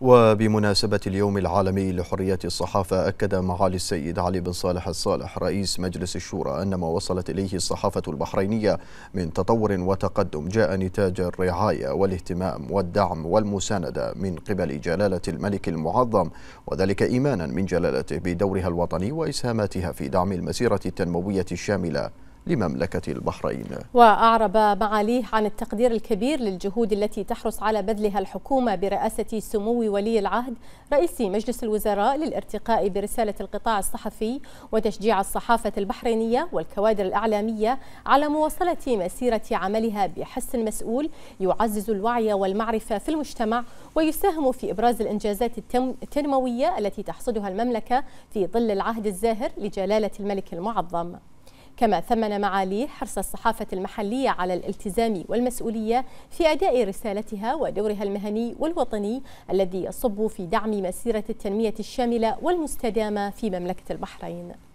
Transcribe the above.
وبمناسبة اليوم العالمي لحرية الصحافة أكد معالي السيد علي بن صالح الصالح رئيس مجلس الشورى أن ما وصلت إليه الصحافة البحرينية من تطور وتقدم جاء نتاج الرعاية والاهتمام والدعم والمساندة من قبل جلالة الملك المعظم وذلك إيمانا من جلالته بدورها الوطني وإسهاماتها في دعم المسيرة التنموية الشاملة لمملكة البحرين وأعرب معاليه عن التقدير الكبير للجهود التي تحرص على بذلها الحكومة برئاسة سمو ولي العهد رئيس مجلس الوزراء للارتقاء برسالة القطاع الصحفي وتشجيع الصحافة البحرينية والكوادر الإعلامية على مواصلة مسيرة عملها بحس مسؤول يعزز الوعي والمعرفة في المجتمع ويساهم في إبراز الإنجازات التنموية التي تحصدها المملكة في ظل العهد الزاهر لجلالة الملك المعظم كما ثمن معاليه حرص الصحافة المحلية على الالتزام والمسؤولية في أداء رسالتها ودورها المهني والوطني الذي يصب في دعم مسيرة التنمية الشاملة والمستدامة في مملكة البحرين